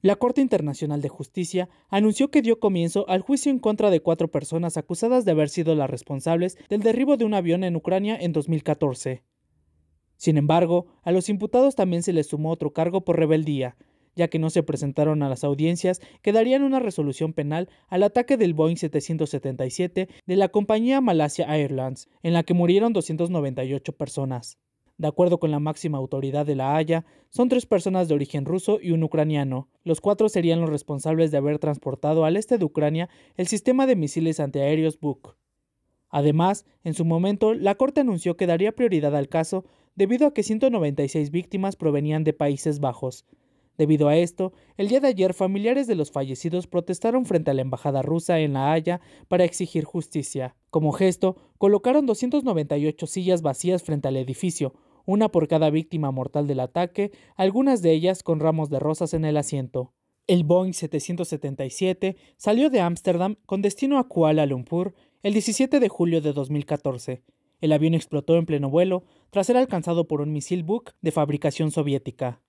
La Corte Internacional de Justicia anunció que dio comienzo al juicio en contra de cuatro personas acusadas de haber sido las responsables del derribo de un avión en Ucrania en 2014. Sin embargo, a los imputados también se les sumó otro cargo por rebeldía, ya que no se presentaron a las audiencias que darían una resolución penal al ataque del Boeing 777 de la compañía Malasia Airlines, en la que murieron 298 personas. De acuerdo con la máxima autoridad de La Haya, son tres personas de origen ruso y un ucraniano. Los cuatro serían los responsables de haber transportado al este de Ucrania el sistema de misiles antiaéreos Buk. Además, en su momento, la Corte anunció que daría prioridad al caso debido a que 196 víctimas provenían de Países Bajos. Debido a esto, el día de ayer familiares de los fallecidos protestaron frente a la embajada rusa en La Haya para exigir justicia. Como gesto, colocaron 298 sillas vacías frente al edificio, una por cada víctima mortal del ataque, algunas de ellas con ramos de rosas en el asiento. El Boeing 777 salió de Ámsterdam con destino a Kuala Lumpur el 17 de julio de 2014. El avión explotó en pleno vuelo tras ser alcanzado por un misil Buk de fabricación soviética.